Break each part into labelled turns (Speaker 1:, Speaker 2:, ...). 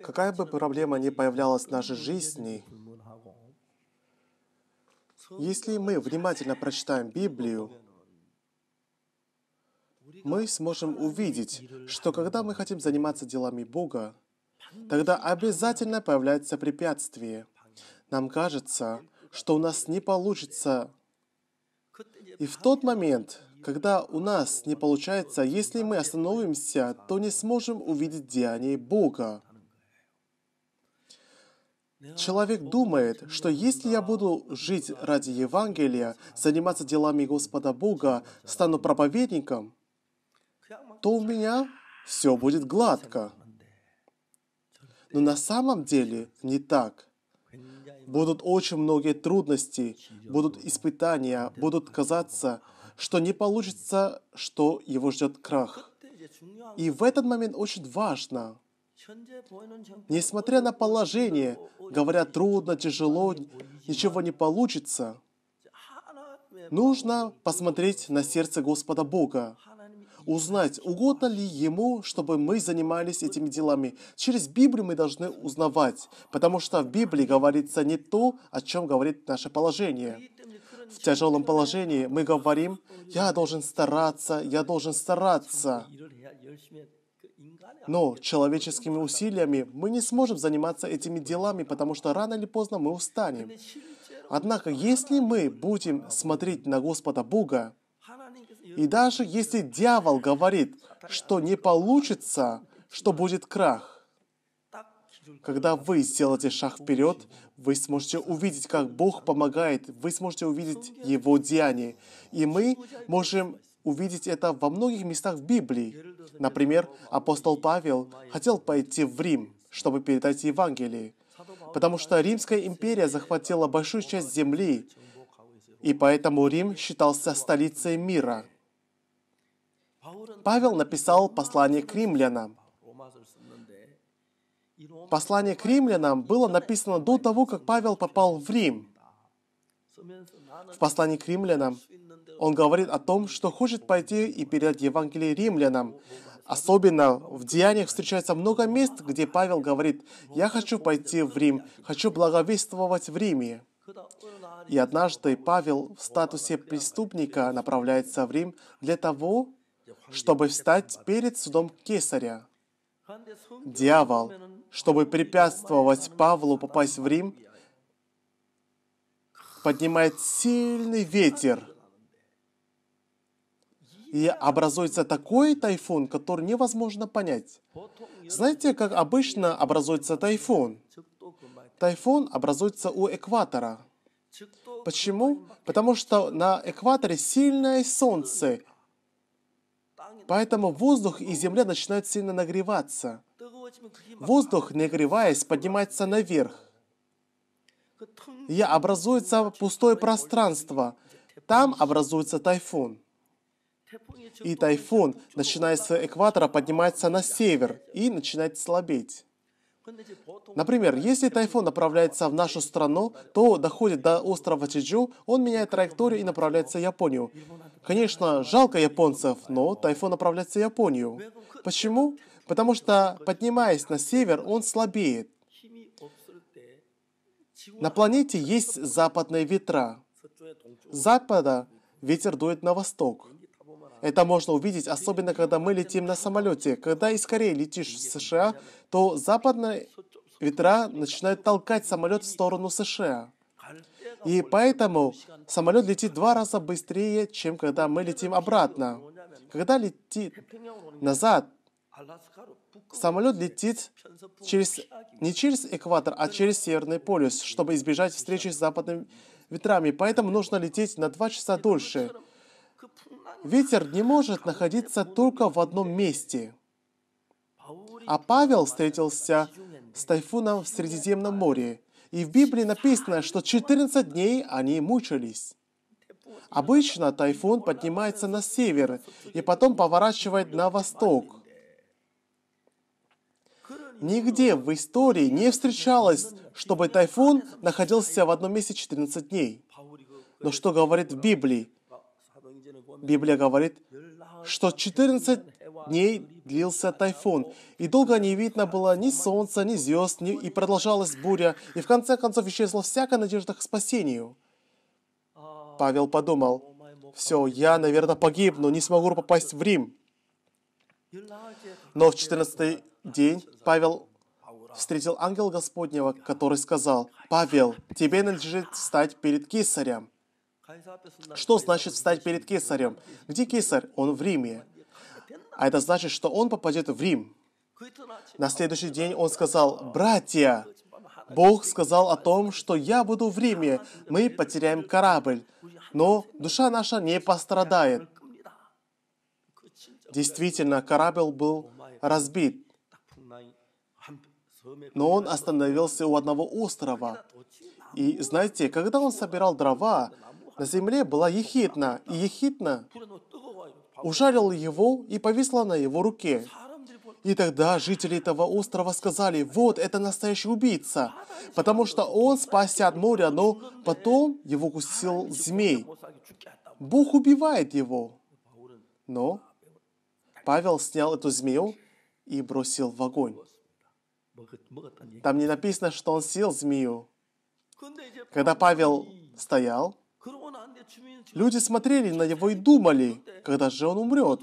Speaker 1: Какая бы проблема ни появлялась в нашей жизни, если мы внимательно прочитаем Библию, мы сможем увидеть, что когда мы хотим заниматься делами Бога, тогда обязательно появляется препятствие. Нам кажется, что у нас не получится. И в тот момент, когда у нас не получается, если мы остановимся, то не сможем увидеть деяние Бога. Человек думает, что если я буду жить ради Евангелия, заниматься делами Господа Бога, стану проповедником, то у меня все будет гладко. Но на самом деле не так. Будут очень многие трудности, будут испытания, будут казаться, что не получится, что его ждет крах. И в этот момент очень важно – Несмотря на положение, говоря трудно, тяжело, ничего не получится, нужно посмотреть на сердце Господа Бога, узнать, угодно ли Ему, чтобы мы занимались этими делами. Через Библию мы должны узнавать, потому что в Библии говорится не то, о чем говорит наше положение. В тяжелом положении мы говорим, я должен стараться, я должен стараться. Но человеческими усилиями мы не сможем заниматься этими делами, потому что рано или поздно мы устанем. Однако, если мы будем смотреть на Господа Бога, и даже если дьявол говорит, что не получится, что будет крах, когда вы сделаете шаг вперед, вы сможете увидеть, как Бог помогает, вы сможете увидеть Его деяние. И мы можем увидеть это во многих местах в Библии. Например, апостол Павел хотел пойти в Рим, чтобы передать Евангелие, потому что Римская империя захватила большую часть земли, и поэтому Рим считался столицей мира. Павел написал послание к римлянам. Послание к римлянам было написано до того, как Павел попал в Рим. В послании к римлянам он говорит о том, что хочет пойти и передать Евангелие римлянам. Особенно в Деяниях встречается много мест, где Павел говорит, «Я хочу пойти в Рим, хочу благовествовать в Риме». И однажды Павел в статусе преступника направляется в Рим для того, чтобы встать перед судом Кесаря. Дьявол, чтобы препятствовать Павлу попасть в Рим, поднимает сильный ветер – и образуется такой тайфун, который невозможно понять. Знаете, как обычно образуется тайфун? Тайфун образуется у экватора. Почему? Потому что на экваторе сильное солнце, Поэтому воздух и земля начинают сильно нагреваться. Воздух, нагреваясь, поднимается наверх. И образуется пустое пространство. Там образуется тайфун. И тайфун, начиная с экватора, поднимается на север и начинает слабеть. Например, если тайфун направляется в нашу страну, то доходит до острова Чеджу, он меняет траекторию и направляется в Японию. Конечно, жалко японцев, но тайфун направляется в Японию. Почему? Потому что, поднимаясь на север, он слабеет. На планете есть западные ветра. С запада ветер дует на восток. Это можно увидеть, особенно когда мы летим на самолете. Когда из Кореи летишь в США, то западные ветра начинают толкать самолет в сторону США. И поэтому самолет летит два раза быстрее, чем когда мы летим обратно. Когда летит назад, самолет летит через, не через экватор, а через Северный полюс, чтобы избежать встречи с западными ветрами. Поэтому нужно лететь на два часа дольше. Ветер не может находиться только в одном месте. А Павел встретился с тайфуном в Средиземном море. И в Библии написано, что 14 дней они мучились. Обычно тайфун поднимается на север и потом поворачивает на восток. Нигде в истории не встречалось, чтобы тайфун находился в одном месте 14 дней. Но что говорит в Библии? Библия говорит, что 14 дней длился тайфун, и долго не видно было ни солнца, ни звезд, ни... и продолжалась буря, и в конце концов исчезла всякая надежда к спасению. Павел подумал, «Все, я, наверное, погибну, не смогу попасть в Рим». Но в 14 день Павел встретил ангел Господнего, который сказал, «Павел, тебе надлежит встать перед кесарем». Что значит встать перед кесарем? Где кесарь? Он в Риме. А это значит, что он попадет в Рим. На следующий день он сказал, «Братья, Бог сказал о том, что я буду в Риме, мы потеряем корабль, но душа наша не пострадает». Действительно, корабль был разбит, но он остановился у одного острова. И знаете, когда он собирал дрова, на земле была ехидна, и ехидна ужарила его и повисла на его руке. И тогда жители этого острова сказали, вот это настоящий убийца, потому что он спасся от моря, но потом его кусил змей. Бог убивает его. Но Павел снял эту змею и бросил в огонь. Там не написано, что он съел змею. Когда Павел стоял, Люди смотрели на него и думали, когда же он умрет.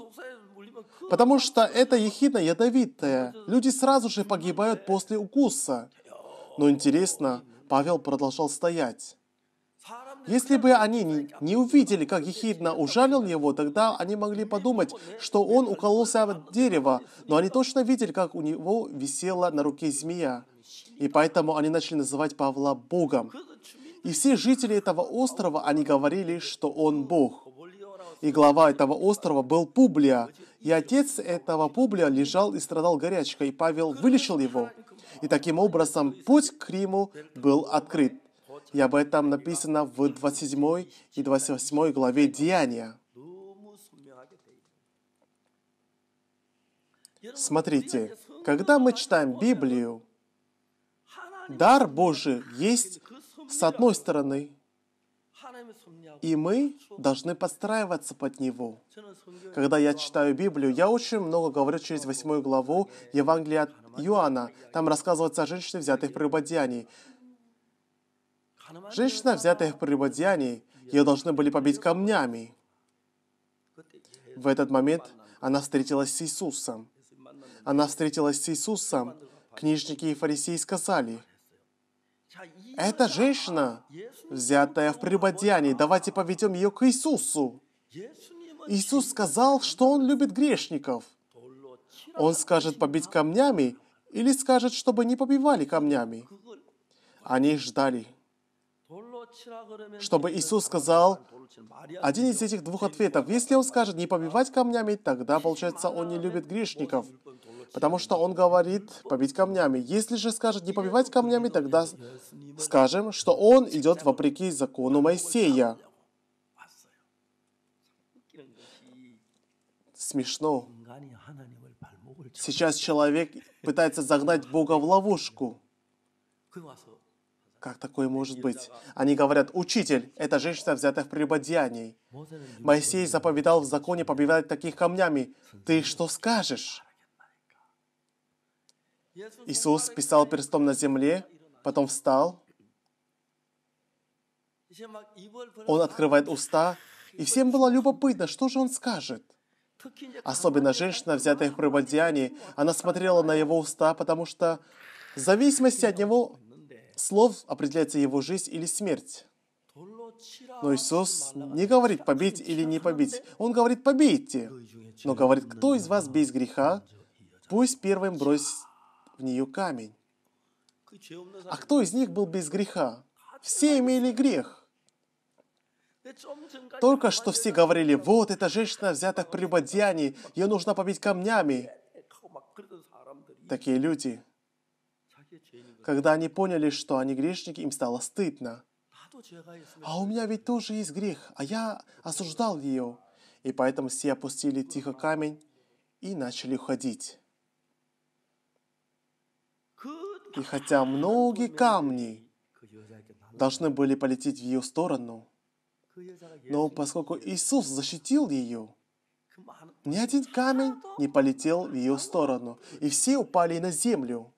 Speaker 1: Потому что это ехидно ядовитое. Люди сразу же погибают после укуса. Но интересно, Павел продолжал стоять. Если бы они не, увидели, как ехидно ужалил его, тогда они могли подумать, что он укололся от дерева, но они точно видели, как у него висела на руке змея. И поэтому они начали называть Павла Богом. И все жители этого острова, они говорили, что он Бог. И глава этого острова был Публия. И отец этого Публия лежал и страдал горячкой, и Павел вылечил его. И таким образом путь к Риму был открыт. И об этом написано в 27 и 28 главе Деяния. Смотрите, когда мы читаем Библию, дар Божий есть с одной стороны, и мы должны подстраиваться под Него. Когда я читаю Библию, я очень много говорю через 8 главу Евангелия от Иоанна. Там рассказывается о женщине, взятой в прелюбодеянии. Женщина, взятая в прелюбодеянии, ее должны были побить камнями. В этот момент она встретилась с Иисусом. Она встретилась с Иисусом. Книжники и фарисеи сказали – эта женщина, взятая в прелюбодеянии. Давайте поведем ее к Иисусу. Иисус сказал, что Он любит грешников. Он скажет побить камнями или скажет, чтобы не побивали камнями. Они ждали, чтобы Иисус сказал один из этих двух ответов. Если Он скажет не побивать камнями, тогда, получается, Он не любит грешников потому что он говорит побить камнями. Если же скажет не побивать камнями, тогда скажем, что он идет вопреки закону Моисея. Смешно. Сейчас человек пытается загнать Бога в ловушку. Как такое может быть? Они говорят, учитель, эта женщина взята в прелюбодеянии. Моисей заповедал в законе побивать таких камнями. Ты что скажешь? Иисус писал перстом на земле, потом встал. Он открывает уста, и всем было любопытно, что же он скажет. Особенно женщина, взятая в прелюбодеянии, она смотрела на его уста, потому что в зависимости от него слов определяется его жизнь или смерть. Но Иисус не говорит «побить» или «не побить». Он говорит «побейте». Но говорит «кто из вас без греха, пусть первым бросит в нее камень. А кто из них был без греха? Все имели грех. Только что все говорили, вот эта женщина взята в прелюбодеянии, ее нужно побить камнями. Такие люди, когда они поняли, что они грешники, им стало стыдно. А у меня ведь тоже есть грех, а я осуждал ее. И поэтому все опустили тихо камень и начали уходить. И хотя многие камни должны были полететь в ее сторону, но поскольку Иисус защитил ее, ни один камень не полетел в ее сторону, и все упали на землю.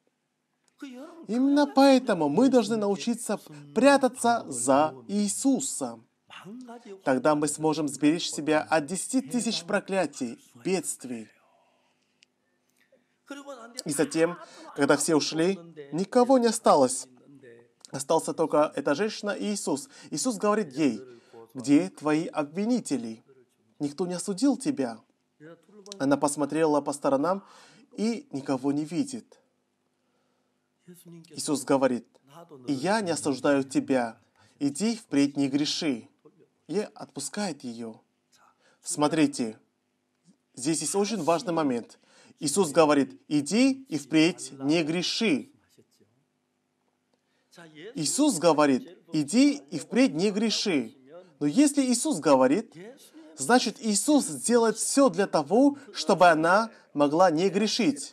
Speaker 1: Именно поэтому мы должны научиться прятаться за Иисуса. Тогда мы сможем сберечь себя от 10 тысяч проклятий, бедствий, и затем, когда все ушли, никого не осталось. Остался только эта женщина и Иисус. Иисус говорит ей, где твои обвинители? Никто не осудил тебя. Она посмотрела по сторонам и никого не видит. Иисус говорит, «И я не осуждаю тебя, иди впредь не греши». И отпускает ее. Смотрите, здесь есть очень важный момент. Иисус говорит, иди и впредь не греши. Иисус говорит, иди и впредь не греши. Но если Иисус говорит, значит Иисус сделает все для того, чтобы она могла не грешить.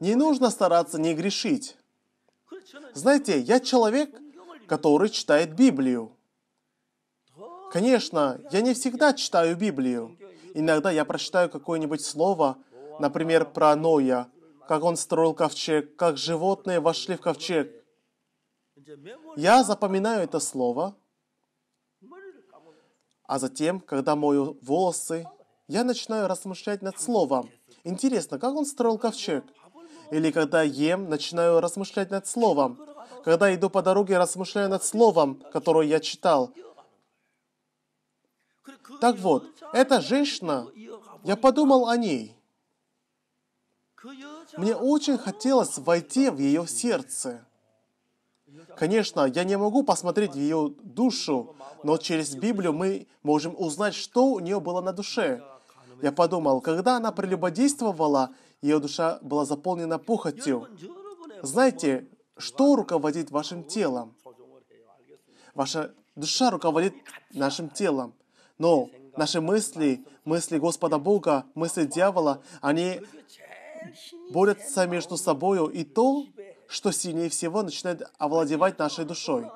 Speaker 1: Не нужно стараться не грешить. Знаете, я человек, который читает Библию. Конечно, я не всегда читаю Библию. Иногда я прочитаю какое-нибудь слово, Например, про Ноя, как он строил ковчег, как животные вошли в ковчег. Я запоминаю это слово, а затем, когда мою волосы, я начинаю размышлять над словом. Интересно, как он строил ковчег? Или когда ем, начинаю размышлять над словом. Когда иду по дороге, размышляю над словом, которое я читал. Так вот, эта женщина, я подумал о ней. Мне очень хотелось войти в ее сердце. Конечно, я не могу посмотреть в ее душу, но через Библию мы можем узнать, что у нее было на душе. Я подумал, когда она прелюбодействовала, ее душа была заполнена похотью. Знаете, что руководит вашим телом? Ваша душа руководит нашим телом. Но наши мысли, мысли Господа Бога, мысли дьявола, они борются между собой и то, что сильнее всего, начинает овладевать нашей душой.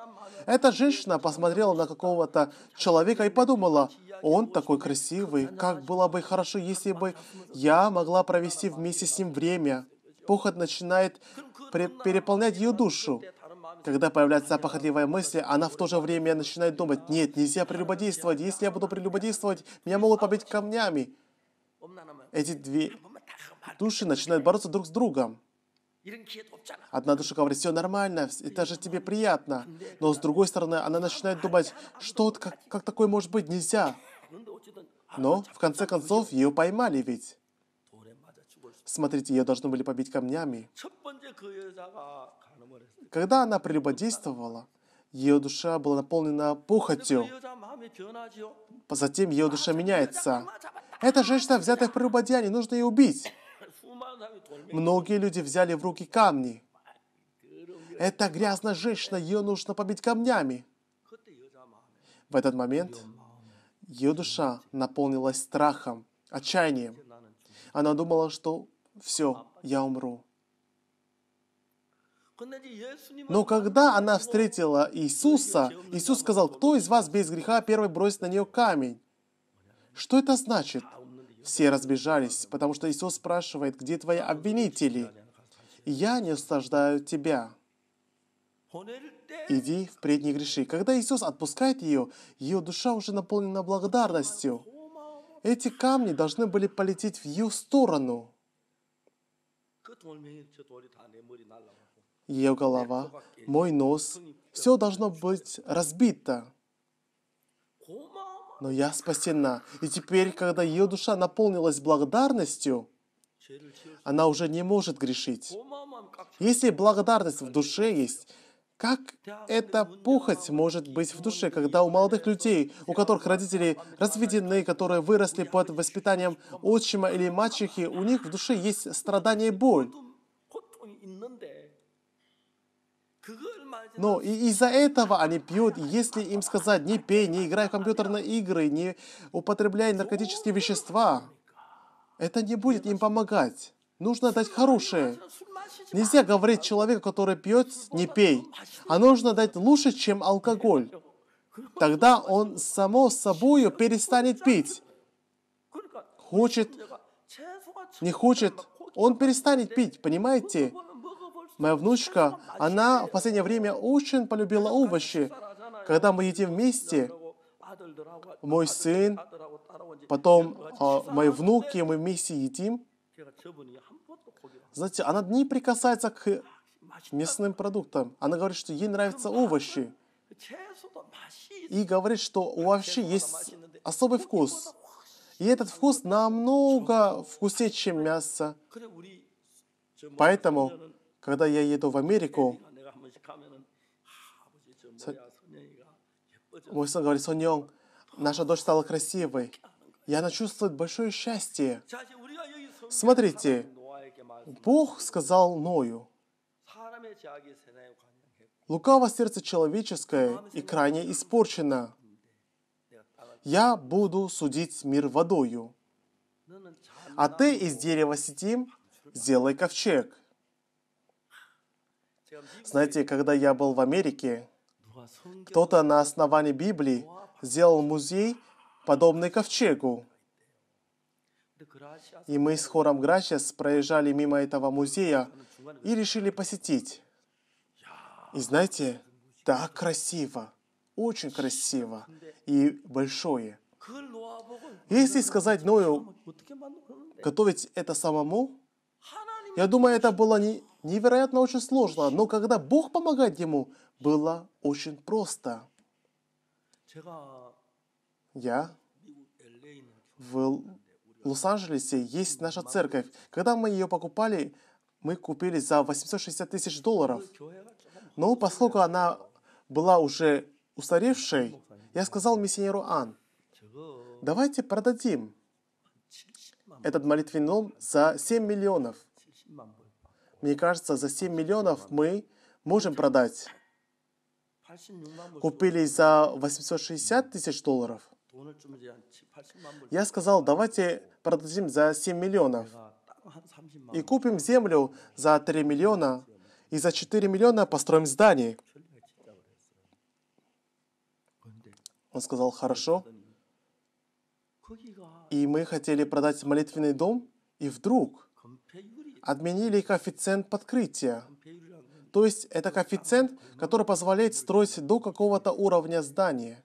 Speaker 1: Эта женщина посмотрела на какого-то человека и подумала, он такой красивый, как было бы хорошо, если бы я могла провести вместе с ним время. Похоть начинает переполнять ее душу. Когда появляется похотливая мысль, она в то же время начинает думать, нет, нельзя прелюбодействовать, если я буду прелюбодействовать, меня могут побить камнями. Эти две, Души начинают бороться друг с другом. Одна душа говорит, все нормально, и даже тебе приятно. Но с другой стороны, она начинает думать, что как, как такое может быть, нельзя. Ну, Но, в конце концов, ее поймали ведь. А Смотрите, ее должны были побить камнями. А, Когда она прелюбодействовала, ее душа была наполнена похотью. Затем ее душа меняется. Эта женщина, взята в прелюбодеяние, нужно ее убить. Многие люди взяли в руки камни. Эта грязная женщина, ее нужно побить камнями. В этот момент ее душа наполнилась страхом, отчаянием. Она думала, что все, я умру. Но когда она встретила Иисуса, Иисус сказал, кто из вас без греха первый бросит на нее камень? Что это значит? Все разбежались, потому что Иисус спрашивает, где твои обвинители? Я не осуждаю тебя. Иди впредь не греши. Когда Иисус отпускает ее, ее душа уже наполнена благодарностью. Эти камни должны были полететь в ее сторону ее голова, мой нос. Все должно быть разбито. Но я спасена. И теперь, когда ее душа наполнилась благодарностью, она уже не может грешить. Если благодарность в душе есть, как эта пухоть может быть в душе, когда у молодых людей, у которых родители разведены, которые выросли под воспитанием отчима или мачехи, у них в душе есть страдание и боль? Но из-за этого они пьют. если им сказать, не пей, не играй в компьютерные игры, не употребляй наркотические вещества, это не будет им помогать. Нужно дать хорошее. Нельзя говорить человеку, который пьет, не пей. А нужно дать лучше, чем алкоголь. Тогда он само собой перестанет пить. Хочет, не хочет, он перестанет пить, понимаете? Моя внучка, она в последнее время очень полюбила овощи. Когда мы едим вместе, мой сын, потом а, мои внуки, мы вместе едим. Знаете, она не прикасается к мясным продуктам. Она говорит, что ей нравятся овощи. И говорит, что у есть особый вкус. И этот вкус намного вкуснее, чем мясо. Поэтому когда я еду в Америку, мой сын говорит, Соньон, наша дочь стала красивой. И она чувствует большое счастье. Смотрите, Бог сказал Ною, лукаво сердце человеческое и крайне испорчено. Я буду судить мир водою. А ты из дерева сетим сделай ковчег. Знаете, когда я был в Америке, кто-то на основании Библии сделал музей, подобный ковчегу. И мы с хором Грачес проезжали мимо этого музея и решили посетить. И знаете, так красиво, очень красиво и большое. Если сказать Ною готовить это самому, я думаю, это было не, невероятно очень сложно, но когда Бог помогает ему, было очень просто. Я в Лос-Анджелесе есть наша церковь. Когда мы ее покупали, мы купили за 860 тысяч долларов. Но поскольку она была уже устаревшей, я сказал миссионеру Ан, давайте продадим этот молитвенный дом за 7 миллионов. Мне кажется, за 7 миллионов мы можем продать. Купили за 860 тысяч долларов. Я сказал, давайте продадим за 7 миллионов. И купим землю за 3 миллиона. И за 4 миллиона построим здание. Он сказал, хорошо. И мы хотели продать молитвенный дом, и вдруг отменили коэффициент подкрытия. То есть это коэффициент, который позволяет строить до какого-то уровня здания.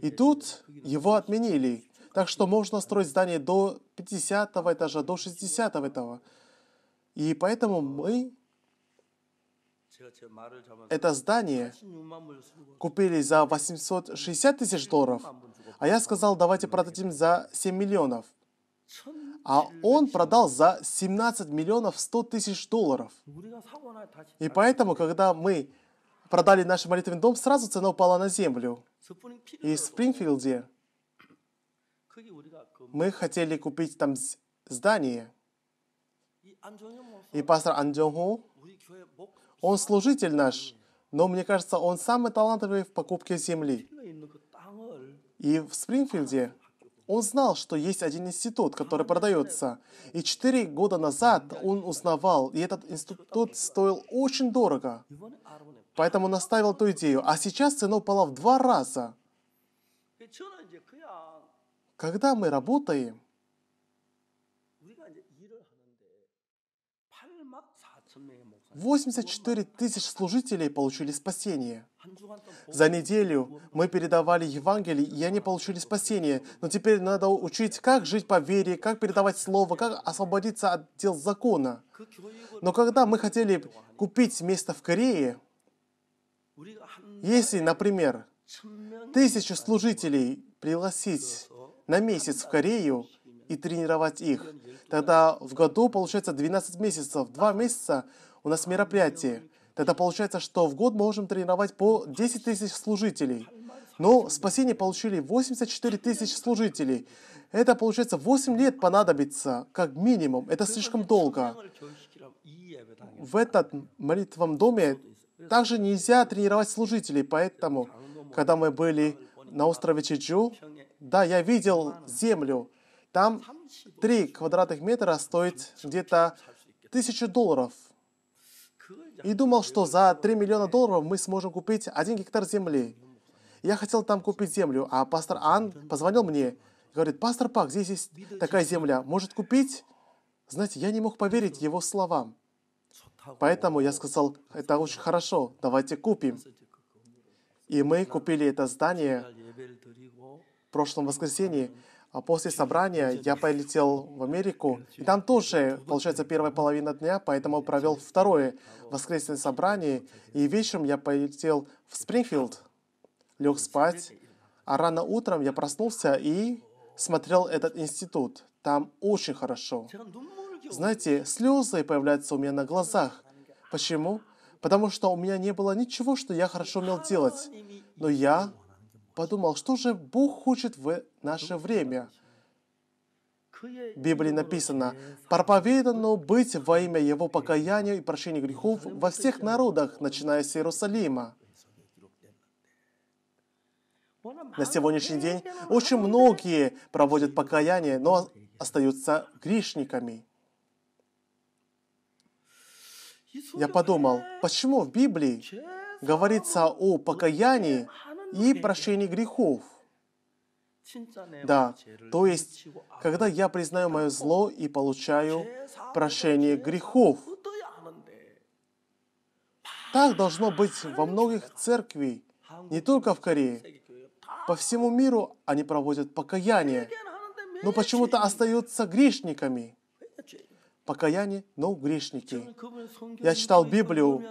Speaker 1: И тут его отменили. Так что можно строить здание до 50 этажа, до 60 этого. И поэтому мы
Speaker 2: это здание
Speaker 1: купили за 860 тысяч долларов, а я сказал, давайте продадим за 7 миллионов а он продал за 17 миллионов 100 тысяч долларов. Угу. И поэтому, когда мы продали наш молитвенный дом, сразу цена упала на землю. И в Спрингфилде мы хотели купить там здание. И пастор Ан Джон он служитель наш, но мне кажется, он самый талантливый в покупке земли. И в Спрингфилде он знал, что есть один институт, который продается. И четыре года назад он узнавал, и этот институт стоил очень дорого. Поэтому он оставил эту идею. А сейчас цена упала в два раза. Когда мы работаем, Восемьдесят четыре тысяч служителей получили спасение. За неделю мы передавали Евангелие, и они получили спасение. Но теперь надо учить, как жить по вере, как передавать слово, как освободиться от дел закона. Но когда мы хотели купить место в Корее, если, например, тысячу служителей пригласить на месяц в Корею и тренировать их, тогда в году получается 12 месяцев, Два месяца у нас мероприятие. Тогда получается, что в год можем тренировать по 10 тысяч служителей. Но спасение получили 84 тысячи служителей. Это, получается, 8 лет понадобится, как минимум. Это слишком долго. В этот молитвом доме также нельзя тренировать служителей, поэтому, когда мы были на острове Чеджу, да, я видел землю. Там 3 квадратных метра стоит где-то тысячу долларов и думал, что за 3 миллиона долларов мы сможем купить 1 гектар земли. Я хотел там купить землю, а пастор Ан позвонил мне и говорит, «Пастор Пак, здесь есть такая земля, может купить?» Знаете, я не мог поверить его словам. Поэтому я сказал, это очень хорошо, давайте купим. И мы купили это здание в прошлом воскресенье. А после собрания я полетел в Америку, и там тоже, получается, первая половина дня, поэтому провел второе а воскресное собрание, и вечером я полетел в Спрингфилд, лег спать, а рано утром я проснулся и смотрел этот институт. Там очень хорошо. Знаете, слезы появляются у меня на глазах. Почему? Потому что у меня не было ничего, что я хорошо умел делать. Но я подумал, что же Бог хочет в наше время. В Библии написано, «Проповедано быть во имя Его покаянию и прощению грехов во всех народах, начиная с Иерусалима». На сегодняшний день очень многие проводят покаяние, но остаются грешниками. Я подумал, почему в Библии говорится о покаянии и прощение грехов. Да, то есть, когда я признаю мое зло и получаю прощение грехов. Так должно быть во многих церквей, не только в Корее. По всему миру они проводят покаяние, но почему-то остаются грешниками. Покаяние, но грешники. Я читал Библию,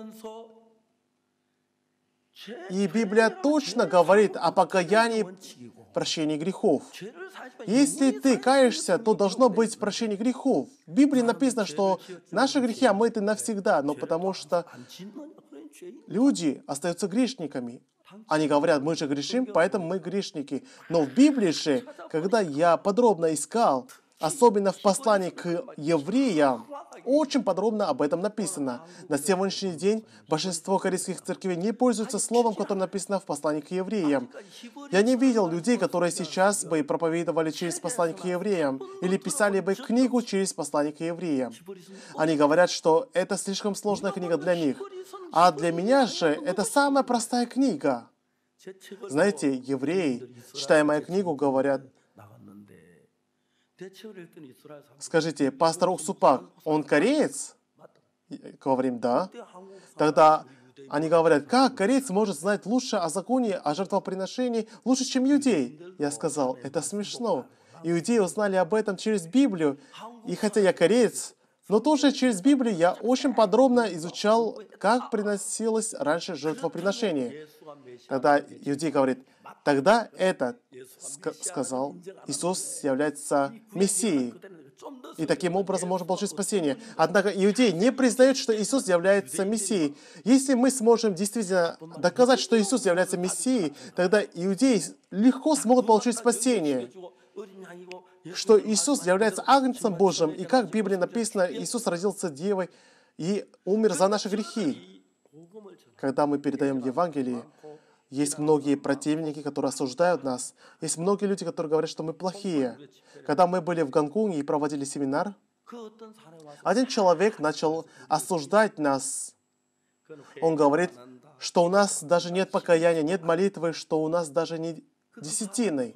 Speaker 1: и Библия точно говорит о покаянии прощении грехов. Если ты каешься, то должно быть прощение грехов. В Библии написано, что наши грехи омыты навсегда, но потому что люди остаются грешниками. Они говорят, мы же грешим, поэтому мы грешники. Но в Библии же, когда я подробно искал, особенно в послании к евреям, очень подробно об этом написано. На сегодняшний день большинство корейских церквей не пользуются словом, которое написано в послании к евреям. Я не видел людей, которые сейчас бы проповедовали через послание к евреям или писали бы книгу через послание к евреям. Они говорят, что это слишком сложная книга для них. А для меня же это самая простая книга. Знаете, евреи, читая мою книгу, говорят, Скажите, пастор Уксупак, он кореец? Говорим, да. Тогда они говорят, как кореец может знать лучше о законе о жертвоприношении лучше, чем иудей? Я сказал, это смешно. Иудеи узнали об этом через Библию. И хотя я кореец, но тоже через Библию я очень подробно изучал, как приносилось раньше жертвоприношение. Тогда иудей говорит, тогда это, сказал Иисус, является Мессией. И таким образом можно получить спасение. Однако иудеи не признают, что Иисус является Мессией. Если мы сможем действительно доказать, что Иисус является Мессией, тогда иудеи легко смогут получить спасение что Иисус является Агнцем Божьим, и как в Библии написано, Иисус родился девой и умер за наши грехи. Когда мы передаем Евангелие, есть многие противники, которые осуждают нас. Есть многие люди, которые говорят, что мы плохие. Когда мы были в Гонконге и проводили семинар, один человек начал осуждать нас. Он говорит, что у нас даже нет покаяния, нет молитвы, что у нас даже не десятины.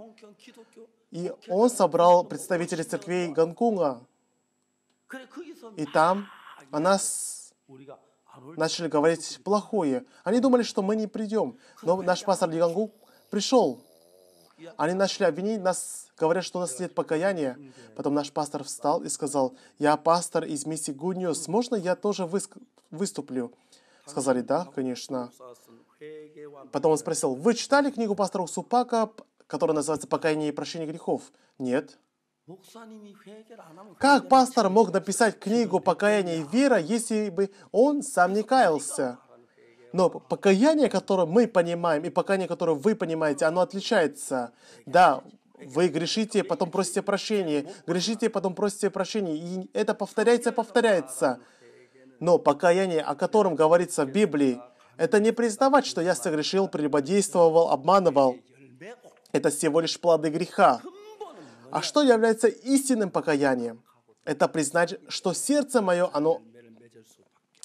Speaker 1: И он собрал представителей церквей Гонконга. И там о нас начали говорить плохое. Они думали, что мы не придем. Но наш пастор Лигангу пришел. Они начали обвинить нас, говоря, что у нас нет покаяния. Потом наш пастор встал и сказал, «Я пастор из миссии Good News. Можно я тоже выск... выступлю?» Сказали, «Да, конечно». Потом он спросил, «Вы читали книгу пастора Супака, которая называется «Покаяние и прощение грехов»?» «Нет». Как пастор мог написать книгу «Покаяние и вера», если бы он сам не каялся? Но покаяние, которое мы понимаем, и покаяние, которое вы понимаете, оно отличается. Да, вы грешите, потом просите прощения, грешите, потом просите прощения. И это повторяется, повторяется. Но покаяние, о котором говорится в Библии, это не признавать, что я согрешил, прелюбодействовал, обманывал. Это всего лишь плоды греха. А что является истинным покаянием? Это признать, что сердце мое, оно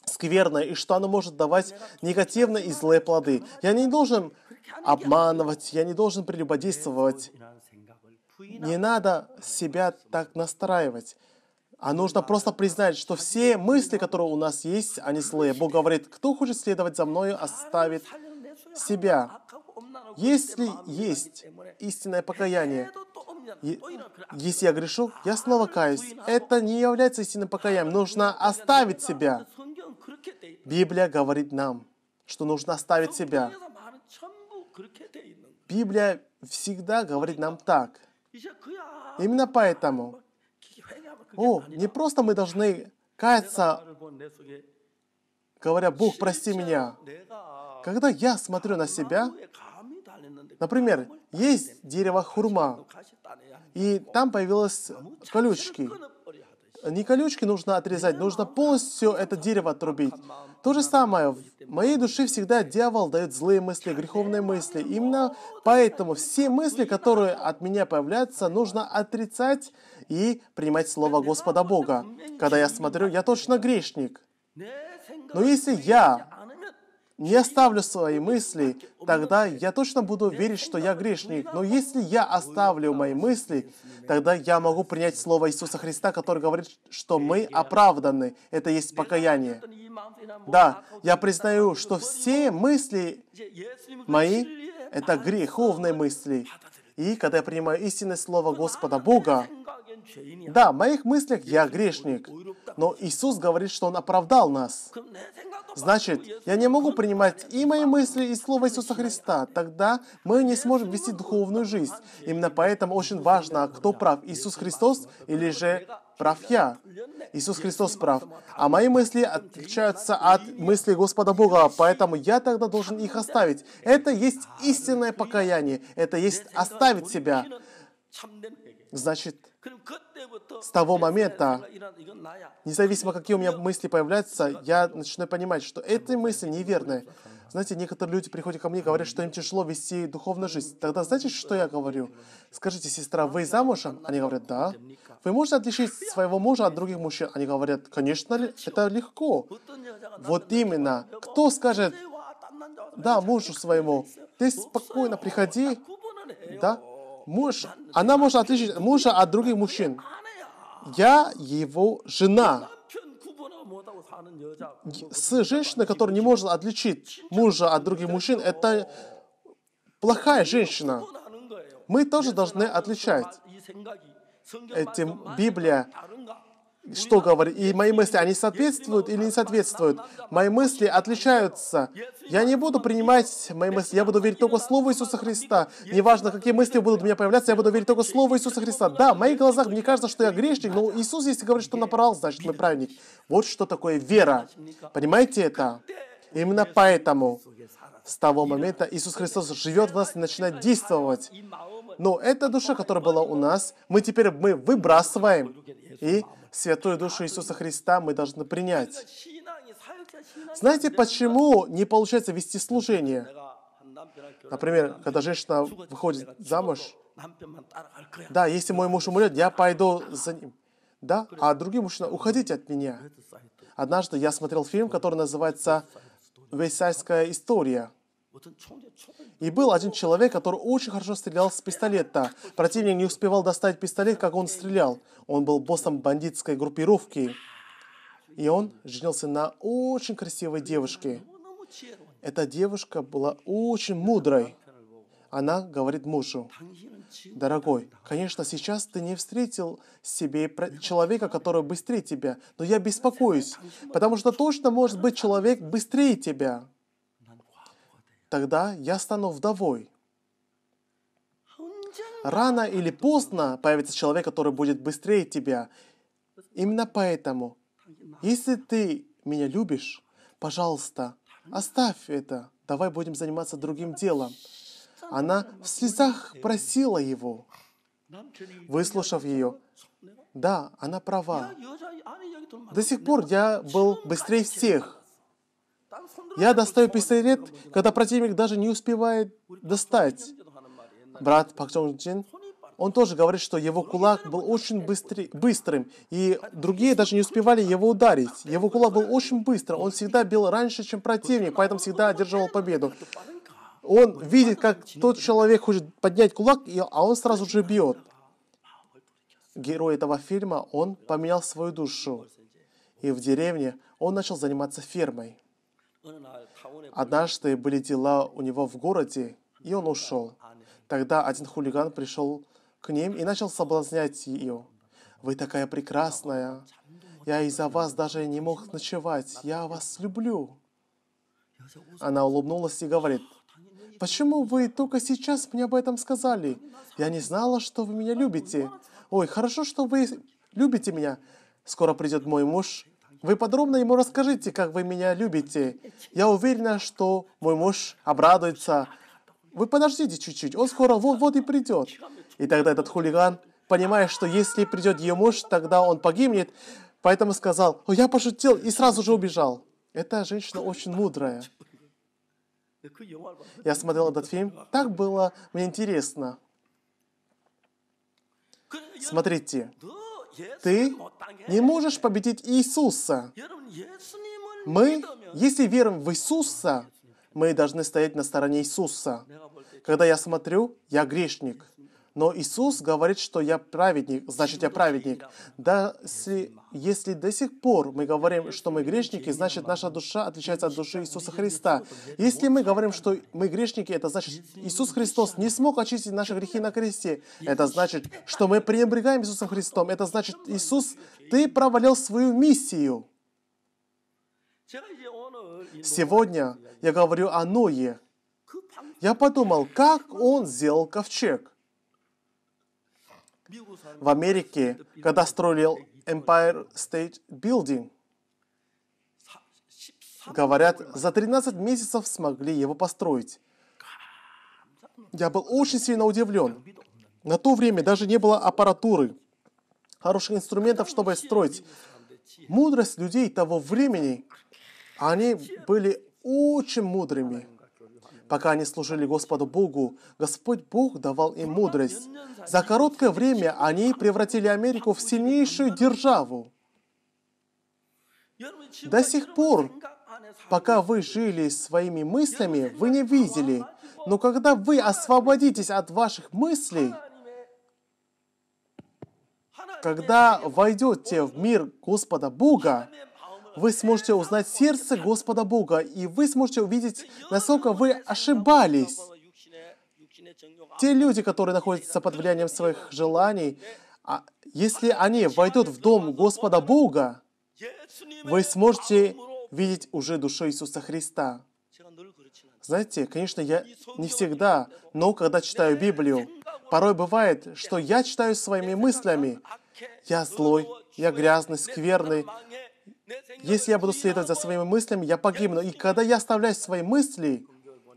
Speaker 1: скверное, и что оно может давать негативные и злые плоды. Я не должен обманывать, я не должен прелюбодействовать. Не надо себя так настраивать. А нужно просто признать, что все мысли, которые у нас есть, они злые. Бог говорит, кто хочет следовать за мною, оставит себя. Если есть истинное покаяние, если я грешу, я снова каюсь. Это не является истинным покаянием. Нужно оставить себя. Библия говорит нам, что нужно оставить себя. Библия всегда говорит нам так. Именно поэтому. О, не просто мы должны каяться, говоря, «Бог, прости меня». Когда я смотрю на себя, например, есть дерево хурма, и там появилось колючки. Не колючки нужно отрезать, нужно полностью это дерево отрубить. То же самое, в моей душе всегда дьявол дает злые мысли, греховные мысли. Именно поэтому все мысли, которые от меня появляются, нужно отрицать и принимать Слово Господа Бога. Когда я смотрю, я точно грешник. Но если я не оставлю свои мысли, тогда я точно буду верить, что я грешник. Но если я оставлю мои мысли, тогда я могу принять слово Иисуса Христа, который говорит, что мы оправданы. Это есть покаяние. Да, я признаю, что все мысли мои — это греховные мысли. И когда я принимаю истинное слово Господа Бога, да, в моих мыслях я грешник, но Иисус говорит, что Он оправдал нас. Значит, я не могу принимать и мои мысли, и Слово Иисуса Христа. Тогда мы не сможем вести духовную жизнь. Именно поэтому очень важно, а кто прав, Иисус Христос или же прав я. Иисус Христос прав. А мои мысли отличаются от мыслей Господа Бога, поэтому я тогда должен их оставить. Это есть истинное покаяние. Это есть оставить себя. Значит, с того момента, независимо, какие у меня мысли появляются, я начинаю понимать, что эти мысли неверны. Знаете, некоторые люди приходят ко мне и говорят, что им тяжело вести духовную жизнь. Тогда знаете, что я говорю? Скажите, сестра, вы замужем? Они говорят, да. Вы можете отличить своего мужа от других мужчин? Они говорят, конечно, это легко. Вот именно. Кто скажет, да, мужу своему, ты спокойно приходи, да, Муж, она может отличить мужа от других мужчин. Я его жена. С женщиной, которая не может отличить мужа от других мужчин, это плохая женщина. Мы тоже должны отличать. Этим Библия что говорит, и мои мысли, они соответствуют или не соответствуют. Мои мысли отличаются. Я не буду принимать мои мысли, я буду верить только Слову Иисуса Христа. Неважно, какие мысли будут у меня появляться, я буду верить только Слову Иисуса Христа. Да, в моих глазах мне кажется, что я грешник, но Иисус, если говорит, что напорал, значит, мы праведник. Вот что такое вера. Понимаете это? Именно поэтому с того момента Иисус Христос живет в нас и начинает действовать. Но эта душа, которая была у нас, мы теперь мы выбрасываем и Святую Душу Иисуса Христа мы должны принять. Знаете, почему не получается вести служение? Например, когда женщина выходит замуж, да, если мой муж умрет, я пойду за ним. Да, а другие мужчины, уходите от меня. Однажды я смотрел фильм, который называется «Вейсайская история». И был один человек, который очень хорошо стрелял с пистолета. Противник не успевал достать пистолет, как он стрелял. Он был боссом бандитской группировки. И он женился на очень красивой девушке. Эта девушка была очень мудрой. Она говорит мужу, «Дорогой, конечно, сейчас ты не встретил себе человека, который быстрее тебя, но я беспокоюсь, потому что точно может быть человек быстрее тебя» тогда я стану вдовой. Рано или поздно появится человек, который будет быстрее тебя. Именно поэтому, если ты меня любишь, пожалуйста, оставь это. Давай будем заниматься другим делом. Она в слезах просила его. Выслушав ее, да, она права. До сих пор я был быстрее всех. Я достаю пистолет, когда противник даже не успевает достать. Брат Пак Чон Джин, он тоже говорит, что его кулак был очень быстрый, быстрым, и другие даже не успевали его ударить. Его кулак был очень быстро, он всегда бил раньше, чем противник, поэтому всегда одерживал победу. Он видит, как тот человек хочет поднять кулак, а он сразу же бьет. Герой этого фильма, он поменял свою душу. И в деревне он начал заниматься фермой. Однажды были дела у него в городе, и он ушел. Тогда один хулиган пришел к ним и начал соблазнять ее. «Вы такая прекрасная! Я из-за вас даже не мог ночевать! Я вас люблю!» Она улыбнулась и говорит, «Почему вы только сейчас мне об этом сказали? Я не знала, что вы меня любите. Ой, хорошо, что вы любите меня. Скоро придет мой муж, вы подробно ему расскажите, как вы меня любите. Я уверена, что мой муж обрадуется. Вы подождите чуть-чуть, он скоро вот-вот и придет. И тогда этот хулиган, понимая, что если придет ее муж, тогда он погибнет, поэтому сказал, «О, я пошутил» и сразу же убежал. Эта женщина очень мудрая. Я смотрел этот фильм, так было мне интересно. Смотрите, ты не можешь победить Иисуса. Мы, если верим в Иисуса, мы должны стоять на стороне Иисуса. Когда я смотрю, я грешник. Но Иисус говорит, что я праведник, значит, я праведник. Да, если, если до сих пор мы говорим, что мы грешники, значит, наша душа отличается от души Иисуса Христа. Если мы говорим, что мы грешники, это значит, Иисус Христос не смог очистить наши грехи на кресте. Это значит, что мы пренебрегаем Иисусом Христом. Это значит, Иисус, ты провалил свою миссию. Сегодня я говорю о Ное. Я подумал, как он сделал ковчег в Америке, когда строили Empire State Building. Говорят, за 13 месяцев смогли его построить. Я был очень сильно удивлен. На то время даже не было аппаратуры, хороших инструментов, чтобы строить. Мудрость людей того времени, они были очень мудрыми. Пока они служили Господу Богу, Господь Бог давал им мудрость. За короткое время они превратили Америку в сильнейшую державу. До сих пор, пока вы жили своими мыслями, вы не видели. Но когда вы освободитесь от ваших мыслей, когда войдете в мир Господа Бога, вы сможете узнать сердце Господа Бога, и вы сможете увидеть, насколько вы ошибались. Те люди, которые находятся под влиянием своих желаний, а если они войдут в дом Господа Бога, вы сможете видеть уже душу Иисуса Христа. Знаете, конечно, я не всегда, но когда читаю Библию, порой бывает, что я читаю своими мыслями. Я злой, я грязный, скверный, если я буду следовать за своими мыслями, я погибну. И когда я оставляю свои мысли,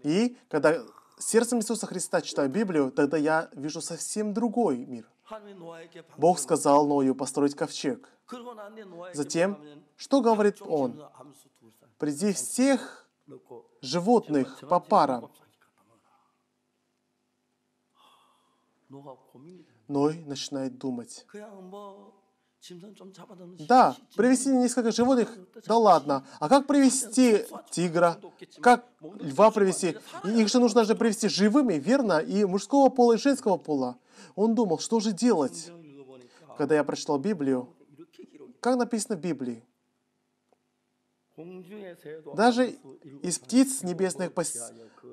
Speaker 1: и когда сердцем Иисуса Христа читаю Библию, тогда я вижу совсем другой мир. Бог сказал Ною построить ковчег. Затем, что говорит он? Приди всех животных по парам. Ной начинает думать. Да, привести несколько животных, да ладно. А как привести тигра? Как льва привести? Их же нужно же привести живыми, верно? И мужского пола, и женского пола. Он думал, что же делать? Когда я прочитал Библию, как написано в Библии? Даже из птиц небесных по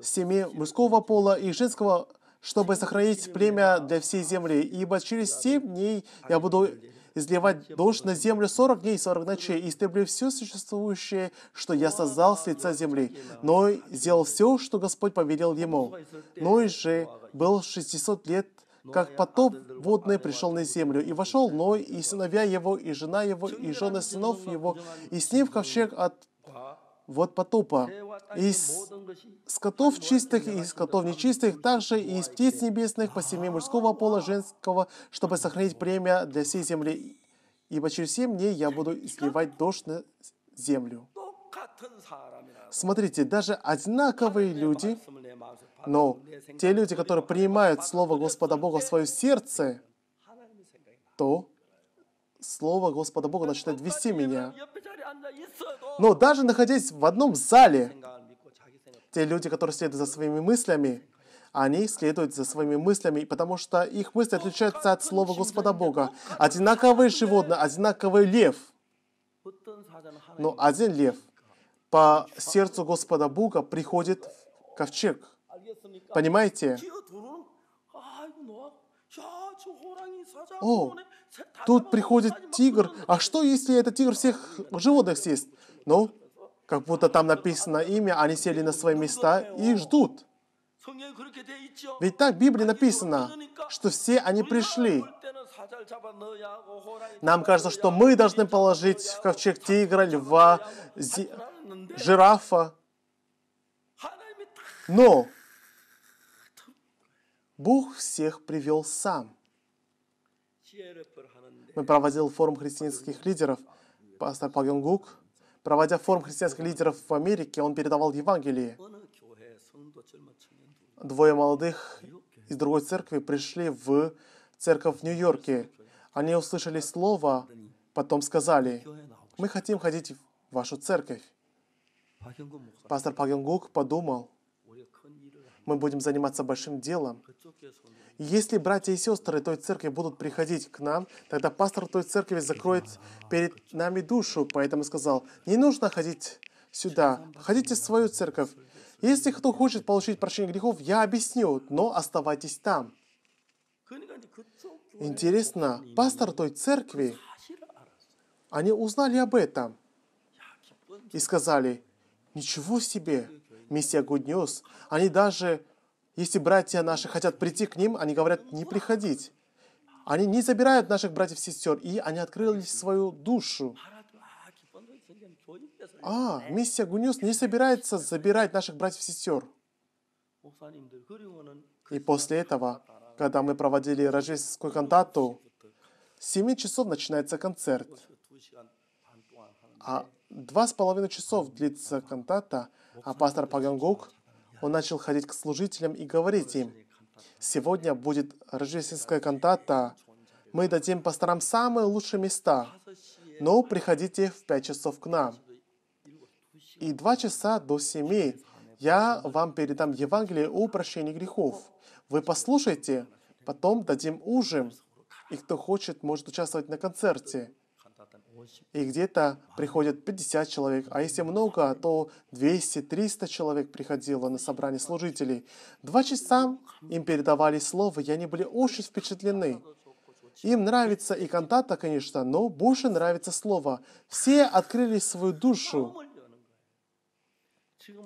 Speaker 1: семи мужского пола и женского чтобы сохранить племя для всей земли, ибо через семь дней я буду изливать дождь на землю сорок дней и сорок ночей, и истреблю все существующее, что я создал с лица земли». Ной сделал все, что Господь повелел ему. Ной ну же был 600 лет как потоп водный пришел на землю, и вошел Ной, и сыновья его, и жена его, и жены сынов его, и с ним в ковчег от вот потопа. Из скотов чистых и из скотов нечистых, также и из птиц небесных по семи мужского пола женского, чтобы сохранить премия для всей земли. Ибо через семь дней я буду изливать дождь на землю. Смотрите, даже одинаковые люди, но те люди, которые принимают Слово Господа Бога в свое сердце, то Слово Господа Бога начинает вести меня. Но даже находясь в одном зале, те люди, которые следуют за своими мыслями, они следуют за своими мыслями, потому что их мысли отличаются от слова Господа Бога. Одинаковые животные, одинаковый лев. Но один лев по сердцу Господа Бога приходит в ковчег. Понимаете? О, тут приходит тигр. А что, если этот тигр всех животных съест? Ну, как будто там написано имя, они сели на свои места и ждут. Ведь так в Библии написано, что все они пришли. Нам кажется, что мы должны положить в ковчег тигра, льва, зи... жирафа. Но Бог всех привел сам. Мы проводил форум христианских лидеров, пастор Пак Гук. Проводя форум христианских лидеров в Америке, он передавал Евангелие. Двое молодых из другой церкви пришли в церковь в Нью-Йорке. Они услышали слово, потом сказали, «Мы хотим ходить в вашу церковь». Пастор Пак Гук подумал, мы будем заниматься большим делом. Если братья и сестры той церкви будут приходить к нам, тогда пастор той церкви закроет перед нами душу. Поэтому сказал, не нужно ходить сюда, ходите в свою церковь. Если кто хочет получить прощение грехов, я объясню, но оставайтесь там. Интересно, пастор той церкви, они узнали об этом и сказали, ничего себе, Мессия Good они даже, если братья наши хотят прийти к ним, они говорят, не приходить. Они не забирают наших братьев и сестер, и они открыли свою душу. А, миссия Гуниус не собирается забирать наших братьев и сестер. И после этого, когда мы проводили рождественскую кантату, с 7 часов начинается концерт. А два с половиной часов длится кантата, а пастор Пагангук, он начал ходить к служителям и говорить им, «Сегодня будет рождественская кантата, мы дадим пасторам самые лучшие места, но приходите в 5 часов к нам. И 2 часа до 7 я вам передам Евангелие о прощении грехов. Вы послушайте, потом дадим ужин, и кто хочет, может участвовать на концерте и где-то приходит 50 человек, а если много, то 200-300 человек приходило на собрание служителей. Два часа им передавали слово, и они были очень впечатлены. Им нравится и кантата, конечно, но больше нравится слово. Все открыли свою душу.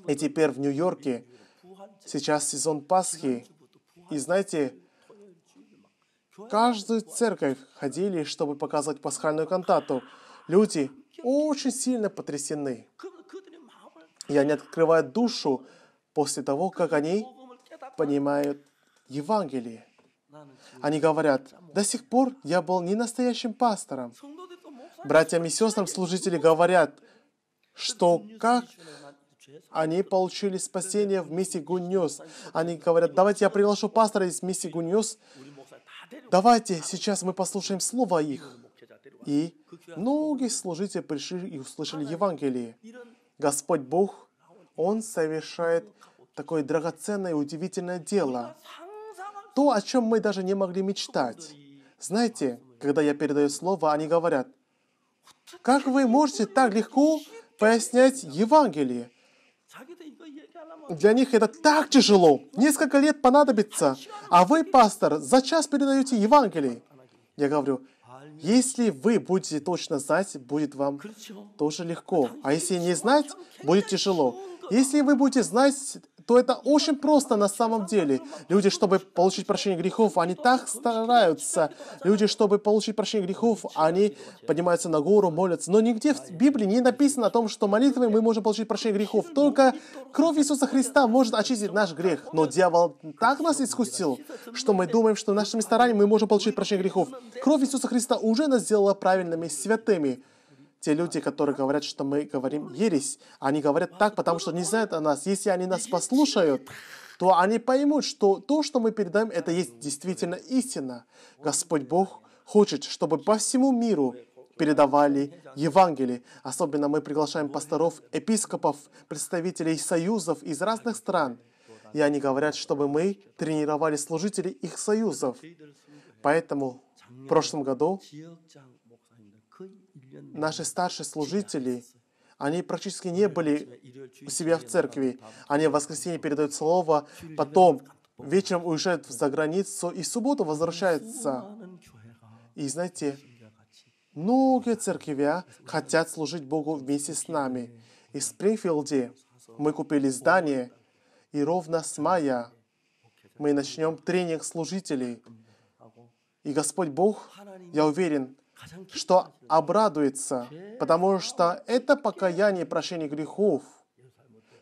Speaker 1: И теперь в Нью-Йорке сейчас сезон Пасхи. И знаете, каждую церковь ходили, чтобы показывать пасхальную кантату. Люди очень сильно потрясены. И они открывают душу после того, как они понимают Евангелие. Они говорят, до сих пор я был не настоящим пастором. Братьям и сестрам служители говорят, что как они получили спасение в миссии Гуньюс. Они говорят, давайте я приглашу пастора из миссии Гуньюс, Давайте сейчас мы послушаем слово их. И многие служители пришли и услышали Евангелие. Господь Бог, Он совершает такое драгоценное и удивительное дело. То, о чем мы даже не могли мечтать. Знаете, когда я передаю слово, они говорят, как вы можете так легко пояснять Евангелие? Для них это так тяжело. Несколько лет понадобится. А вы, пастор, за час передаете Евангелие. Я говорю, если вы будете точно знать, будет вам тоже легко. А если не знать, будет тяжело. Если вы будете знать то это очень просто на самом деле. Люди, чтобы получить прощение грехов, они так стараются. Люди, чтобы получить прощение грехов, они поднимаются на гору, молятся. Но нигде в Библии не написано о том, что молитвой мы можем получить прощение грехов. Только кровь Иисуса Христа может очистить наш грех. Но дьявол так нас искусил, что мы думаем, что нашими стараниями мы можем получить прощение грехов. Кровь Иисуса Христа уже нас сделала правильными, святыми те люди, которые говорят, что мы говорим ересь, они говорят так, потому что не знают о нас. Если они нас послушают, то они поймут, что то, что мы передаем, это есть действительно истина. Господь Бог хочет, чтобы по всему миру передавали Евангелие. Особенно мы приглашаем пасторов, епископов, представителей союзов из разных стран. И они говорят, чтобы мы тренировали служителей их союзов. Поэтому в прошлом году наши старшие служители, они практически не были у себя в церкви. Они в воскресенье передают слово, потом вечером уезжают за границу и в субботу возвращаются. И знаете, многие церквя хотят служить Богу вместе с нами. И в Спрингфилде мы купили здание, и ровно с мая мы начнем тренинг служителей. И Господь Бог, я уверен, что обрадуется, потому что это покаяние и прощение грехов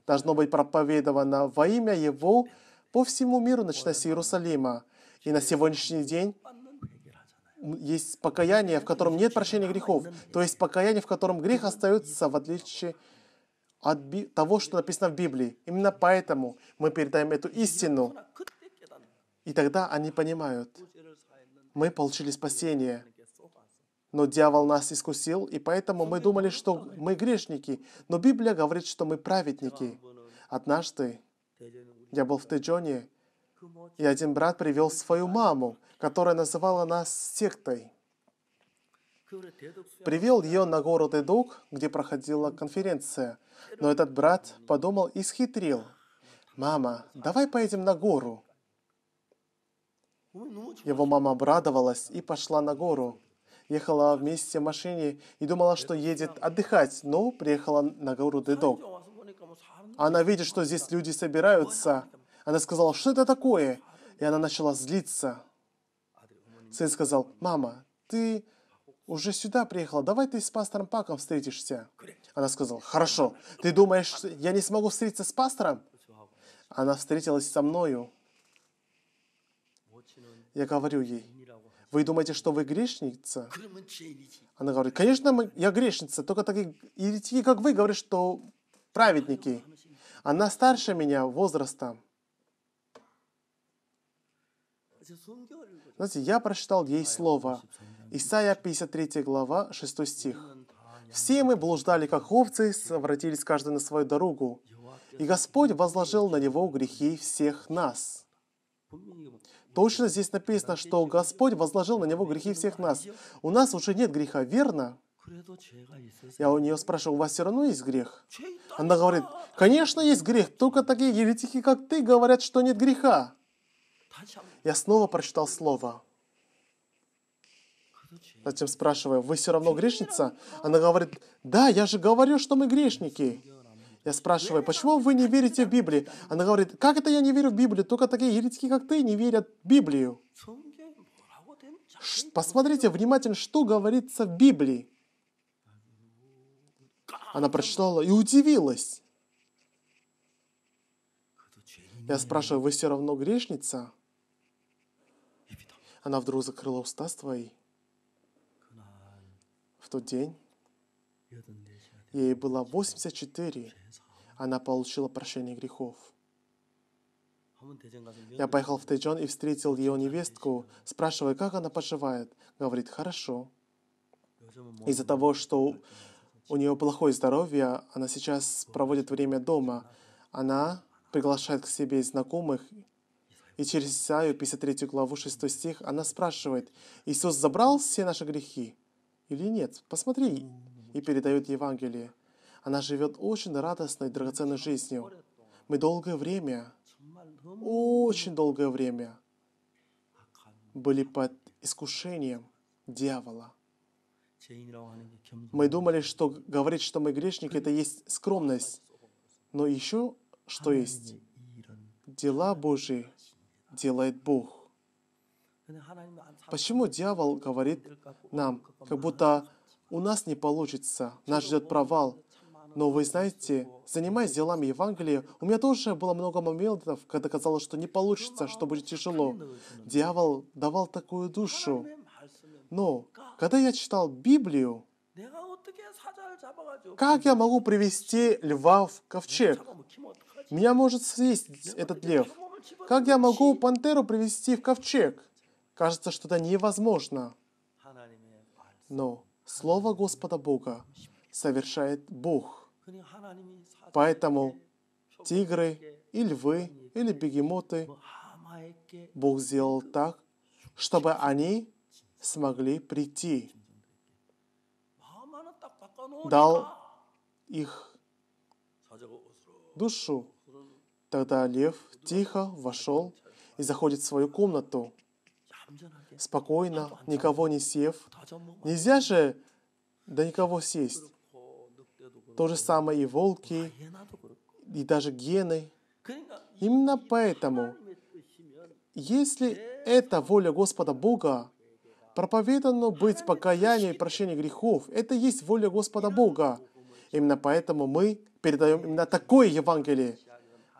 Speaker 1: должно быть проповедовано во имя Его по всему миру, начиная с Иерусалима. И на сегодняшний день есть покаяние, в котором нет прощения грехов. То есть покаяние, в котором грех остается в отличие от того, что написано в Библии. Именно поэтому мы передаем эту истину. И тогда они понимают. Мы получили спасение. Но дьявол нас искусил, и поэтому мы думали, что мы грешники. Но Библия говорит, что мы праведники. Однажды я был в Теджоне, и один брат привел свою маму, которая называла нас сектой. Привел ее на город Эдук, где проходила конференция. Но этот брат подумал и схитрил. «Мама, давай поедем на гору». Его мама обрадовалась и пошла на гору ехала вместе в машине и думала, что едет отдыхать, но приехала на гору Дедок. Она видит, что здесь люди собираются. Она сказала, что это такое? И она начала злиться. Сын сказал, мама, ты уже сюда приехала, давай ты с пастором Паком встретишься. Она сказала, хорошо, ты думаешь, я не смогу встретиться с пастором? Она встретилась со мною. Я говорю ей, вы думаете, что вы грешница? Она говорит, конечно, я грешница, только такие еретики, как вы, говорят, что праведники. Она старше меня возраста. Знаете, я прочитал ей слово. Исайя 53 глава, 6 стих. «Все мы блуждали, как овцы, совратились каждый на свою дорогу, и Господь возложил на него грехи всех нас». Точно здесь написано, что Господь возложил на него грехи всех нас. У нас уже нет греха, верно? Я у нее спрашиваю, у вас все равно есть грех? Она говорит, конечно есть грех, только такие еретики, как ты, говорят, что нет греха. Я снова прочитал слово. Затем спрашиваю, вы все равно грешница? Она говорит, да, я же говорю, что мы грешники. Я спрашиваю, почему вы не верите в Библию? Она говорит, как это я не верю в Библию? Только такие еретики, как ты, не верят в Библию. Посмотрите внимательно, что говорится в Библии. Она прочитала и удивилась. Я спрашиваю, вы все равно грешница? Она вдруг закрыла уста свои. В тот день ей было 84 она получила прощение грехов. Я поехал в Тэджон и встретил ее невестку, спрашивая, как она поживает. Говорит, хорошо. Из-за того, что у нее плохое здоровье, она сейчас проводит время дома. Она приглашает к себе знакомых, и через Исаию, 53 главу, 6 стих, она спрашивает, «Иисус забрал все наши грехи или нет? Посмотри!» и передает Евангелие. Она живет очень радостной, драгоценной жизнью. Мы долгое время, очень долгое время были под искушением дьявола. Мы думали, что говорить, что мы грешники, это есть скромность. Но еще что есть? Дела Божьи делает Бог. Почему дьявол говорит нам, как будто у нас не получится, нас ждет провал, но вы знаете, занимаясь делами Евангелия, у меня тоже было много моментов, когда казалось, что не получится, что будет тяжело. Дьявол давал такую душу. Но когда я читал Библию, как я могу привести льва в ковчег? Меня может съесть этот лев. Как я могу пантеру привести в ковчег? Кажется, что это невозможно. Но Слово Господа Бога совершает Бог. Поэтому тигры и львы или бегемоты Бог сделал так, чтобы они смогли прийти. Дал их душу. Тогда лев тихо вошел и заходит в свою комнату. Спокойно, никого не сев. Нельзя же до никого сесть. То же самое и волки, и даже гены. Именно поэтому, если это воля Господа Бога, проповедано быть покаяние и прощение грехов, это есть воля Господа Бога. Именно поэтому мы передаем именно такое Евангелие.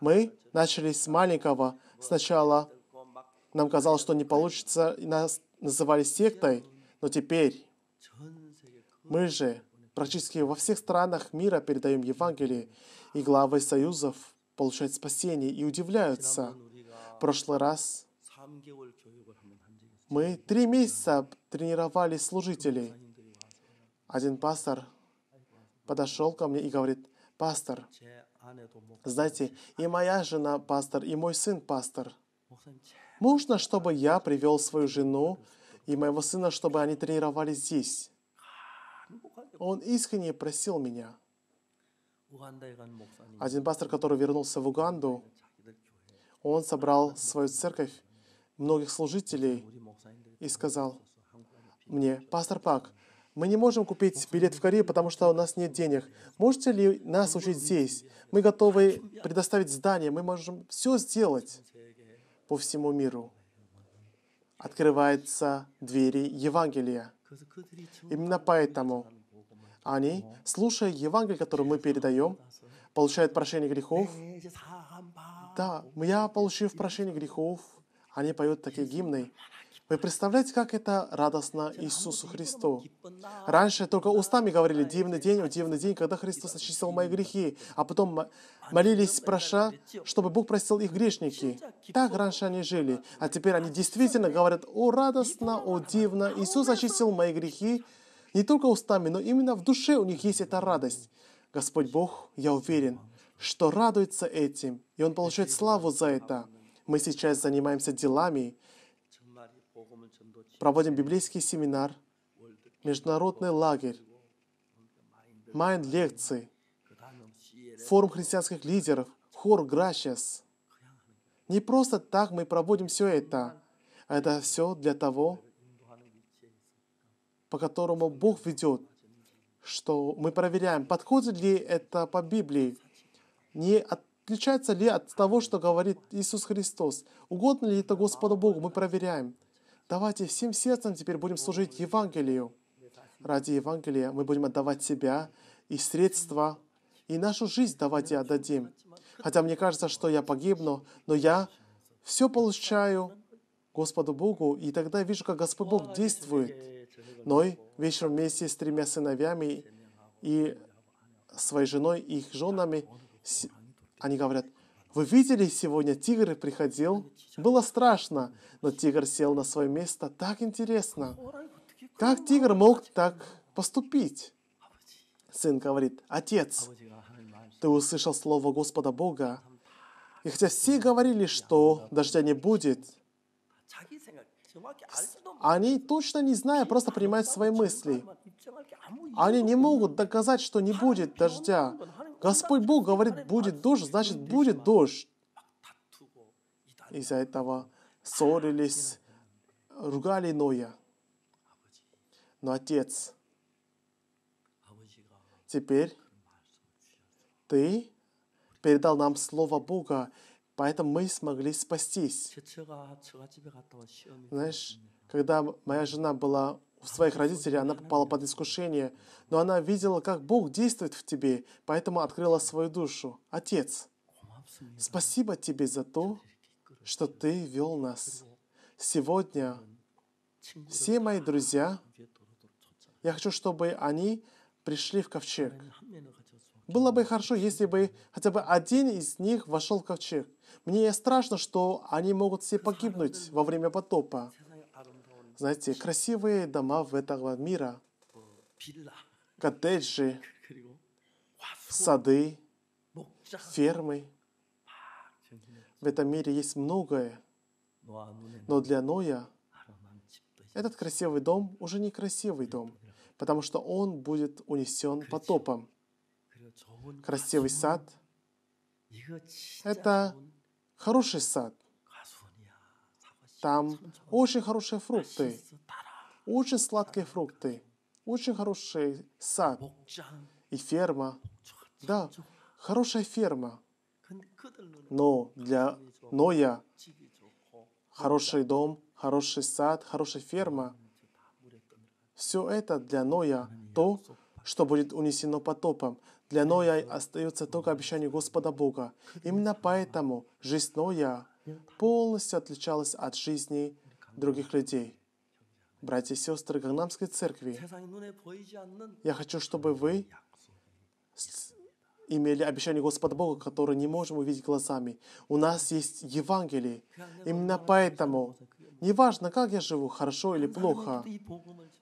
Speaker 1: Мы начали с маленького. Сначала нам казалось, что не получится, и нас называли сектой, но теперь мы же Практически во всех странах мира передаем Евангелие, и главы союзов получают спасение и удивляются. В прошлый раз мы три месяца тренировали служителей. Один пастор подошел ко мне и говорит, пастор, знаете, и моя жена пастор, и мой сын пастор. Можно, чтобы я привел свою жену и моего сына, чтобы они тренировались здесь? Он искренне просил меня. Один пастор, который вернулся в Уганду, он собрал свою церковь, многих служителей, и сказал мне, «Пастор Пак, мы не можем купить билет в Корею, потому что у нас нет денег. Можете ли нас учить здесь? Мы готовы предоставить здание, мы можем все сделать по всему миру. Открываются двери Евангелия. Именно поэтому они, слушая Евангелие, которое мы передаем, получают прощение грехов. Да, я, получив прощение грехов, они поют такие гимны. Вы представляете, как это радостно Иисусу Христу? Раньше только устами говорили «дивный день, о дивный день, когда Христос очистил мои грехи», а потом молились, проша, чтобы Бог простил их грешники. Так раньше они жили, а теперь они действительно говорят «О, радостно, о, дивно, Иисус очистил мои грехи, не только устами, но именно в душе у них есть эта радость. Господь Бог, я уверен, что радуется этим, и Он получает славу за это. Мы сейчас занимаемся делами, проводим библейский семинар, международный лагерь, майн-лекции, форум христианских лидеров, хор «Гращас». Не просто так мы проводим все это. А это все для того, по которому Бог ведет, что мы проверяем, подходит ли это по Библии, не отличается ли от того, что говорит Иисус Христос, угодно ли это Господу Богу, мы проверяем. Давайте всем сердцем теперь будем служить Евангелию. Ради Евангелия мы будем отдавать себя и средства, и нашу жизнь давайте отдадим. Хотя мне кажется, что я погибну, но я все получаю Господу Богу, и тогда вижу, как Господь Бог действует. Ной вечером вместе с тремя сыновьями и своей женой и их женами, они говорят, вы видели, сегодня тигр приходил? Было страшно, но тигр сел на свое место. Так интересно. Как тигр мог так поступить? Сын говорит, «Отец, ты услышал слово Господа Бога, и хотя все говорили, что дождя не будет, они точно не знают, просто принимают свои мысли. Они не могут доказать, что не будет дождя. Господь Бог говорит, будет дождь, значит, будет дождь. Из-за этого ссорились, ругали Ноя. Но Отец, теперь Ты передал нам Слово Бога, Поэтому мы смогли спастись. Знаешь, когда моя жена была у своих родителей, она попала под искушение, но она видела, как Бог действует в тебе, поэтому открыла свою душу. Отец, спасибо тебе за то, что ты вел нас. Сегодня все мои друзья, я хочу, чтобы они пришли в ковчег. Было бы хорошо, если бы хотя бы один из них вошел в ковчег. Мне страшно, что они могут все погибнуть во время потопа. Знаете, красивые дома в этого мира, коттеджи, сады, фермы. В этом мире есть многое. Но для Ноя этот красивый дом уже не красивый дом, потому что он будет унесен потопом. Красивый сад – это хороший сад. Там очень хорошие фрукты, очень сладкие фрукты, очень хороший сад и ферма. Да, хорошая ферма. Но для Ноя хороший дом, хороший сад, хорошая ферма – все это для Ноя то, что будет унесено потопом. Для Ноя остается только обещание Господа Бога. Именно поэтому жизнь Ноя полностью отличалась от жизни других людей. Братья и сестры Гангнамской церкви, я хочу, чтобы вы имели обещание Господа Бога, которое не можем увидеть глазами. У нас есть Евангелие. Именно поэтому Неважно, как я живу, хорошо или плохо.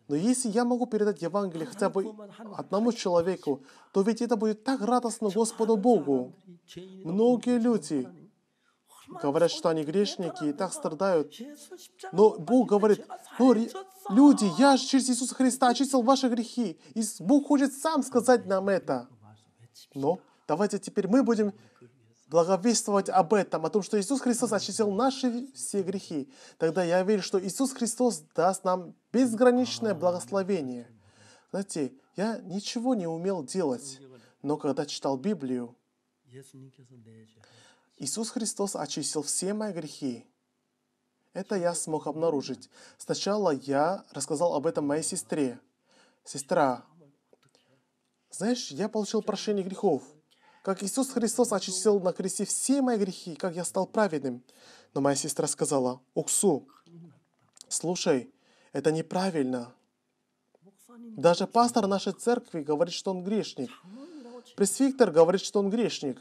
Speaker 1: Но если я могу передать Евангелие хотя бы одному человеку, то ведь это будет так радостно Господу Богу. Многие люди говорят, что они грешники и так страдают. Но Бог говорит, но «Ну, люди, я же через Иисуса Христа очистил ваши грехи. И Бог хочет сам сказать нам это. Но давайте теперь мы будем благовествовать об этом, о том, что Иисус Христос очистил наши все грехи, тогда я верю, что Иисус Христос даст нам безграничное благословение. Знаете, я ничего не умел делать, но когда читал Библию, Иисус Христос очистил все мои грехи. Это я смог обнаружить. Сначала я рассказал об этом моей сестре. Сестра, знаешь, я получил прощение грехов как Иисус Христос очистил на кресте все мои грехи, как я стал праведным. Но моя сестра сказала, Уксу, слушай, это неправильно. Даже пастор нашей церкви говорит, что он грешник. Пресвиктор говорит, что он грешник.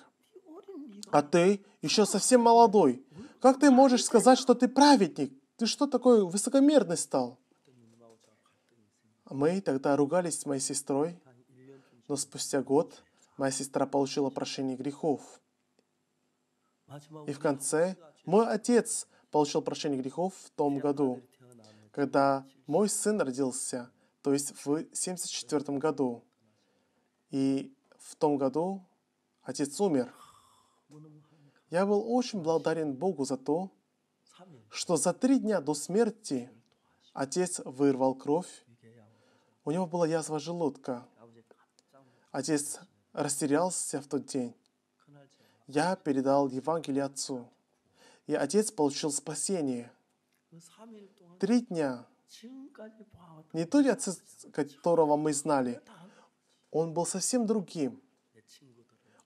Speaker 1: А ты еще совсем молодой. Как ты можешь сказать, что ты праведник? Ты что такой высокомерный стал? Мы тогда ругались с моей сестрой, но спустя год моя сестра получила прощение грехов. И в конце мой отец получил прощение грехов в том году, когда мой сын родился, то есть в 1974 году. И в том году отец умер. Я был очень благодарен Богу за то, что за три дня до смерти отец вырвал кровь. У него была язва желудка. Отец растерялся в тот день. Я передал Евангелие Отцу, и Отец получил спасение. Три дня не тот отец, которого мы знали. Он был совсем другим.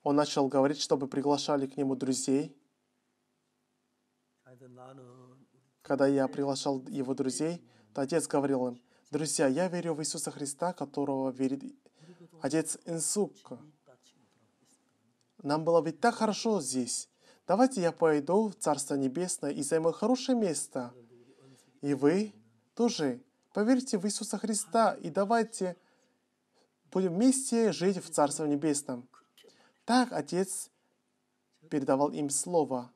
Speaker 1: Он начал говорить, чтобы приглашали к нему друзей. Когда я приглашал его друзей, то отец говорил им, «Друзья, я верю в Иисуса Христа, которого верит отец Инсук. Нам было ведь так хорошо здесь. Давайте я пойду в Царство Небесное и займу хорошее место. И вы тоже поверьте в Иисуса Христа и давайте будем вместе жить в Царстве Небесном. Так Отец передавал им Слово.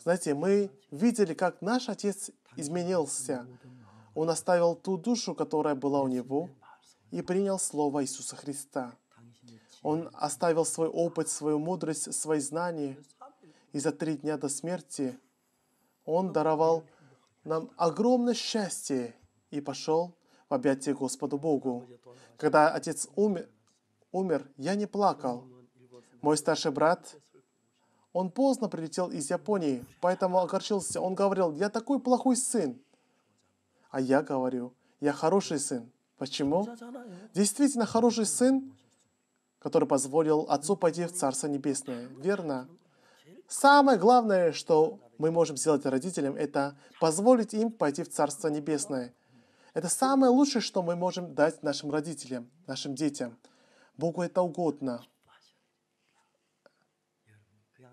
Speaker 1: Знаете, мы видели, как наш Отец изменился. Он оставил ту душу, которая была у него, и принял Слово Иисуса Христа. Он оставил свой опыт, свою мудрость, свои знания. И за три дня до смерти Он даровал нам огромное счастье и пошел в объятия Господу Богу. Когда отец умер, умер, я не плакал. Мой старший брат, он поздно прилетел из Японии, поэтому огорчился. Он говорил, я такой плохой сын. А я говорю, я хороший сын. Почему? Действительно, хороший сын который позволил Отцу пойти в Царство Небесное. Верно? Самое главное, что мы можем сделать родителям, это позволить им пойти в Царство Небесное. Это самое лучшее, что мы можем дать нашим родителям, нашим детям. Богу это угодно.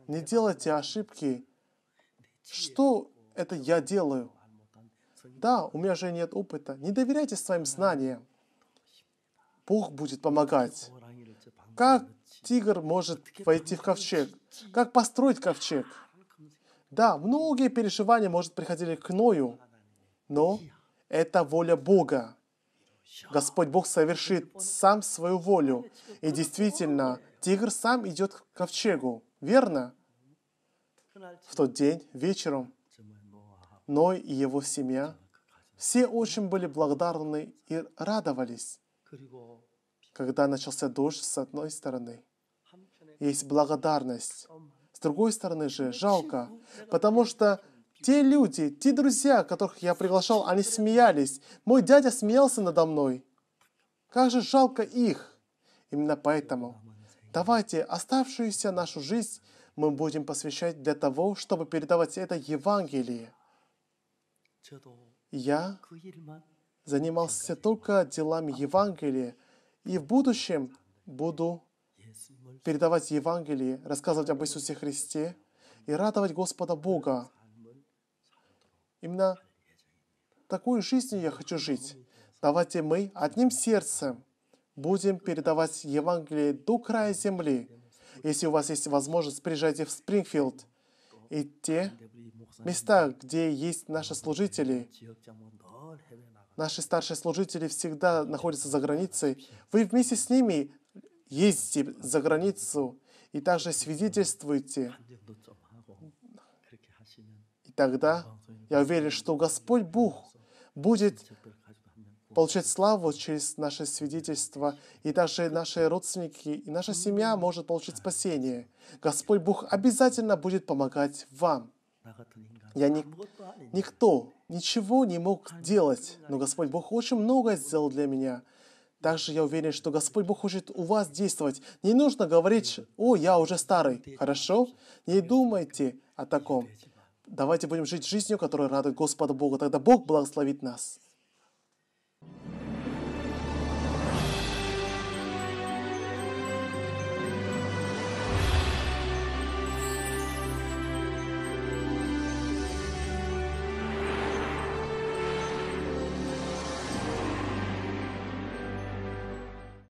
Speaker 1: Не делайте ошибки. Что это я делаю? Да, у меня же нет опыта. Не доверяйте своим знаниям. Бог будет помогать. Как тигр может войти в ковчег? Как построить ковчег? Да, многие переживания, может, приходили к Ною, но это воля Бога. Господь Бог совершит сам свою волю. И действительно, тигр сам идет к ковчегу. Верно? В тот день, вечером, Ной и его семья все очень были благодарны и радовались. Когда начался дождь, с одной стороны, есть благодарность. С другой стороны же, жалко, потому что те люди, те друзья, которых я приглашал, они смеялись. Мой дядя смеялся надо мной. Как же жалко их. Именно поэтому давайте оставшуюся нашу жизнь мы будем посвящать для того, чтобы передавать это Евангелие. Я занимался только делами Евангелия и в будущем буду передавать Евангелие, рассказывать об Иисусе Христе и радовать Господа Бога. Именно такую жизнь я хочу жить. Давайте мы одним сердцем будем передавать Евангелие до края земли. Если у вас есть возможность, приезжайте в Спрингфилд и те места, где есть наши служители наши старшие служители всегда находятся за границей, вы вместе с ними ездите за границу и также свидетельствуете. И тогда я уверен, что Господь Бог будет получать славу через наше свидетельство, и даже наши родственники, и наша семья может получить спасение. Господь Бог обязательно будет помогать вам. Я не, никто ничего не мог делать, но Господь Бог очень многое сделал для меня. Также я уверен, что Господь Бог хочет у вас действовать. Не нужно говорить, о, я уже старый, хорошо? Не думайте о таком. Давайте будем жить жизнью, которая радует Господа Бога. Тогда Бог благословит нас.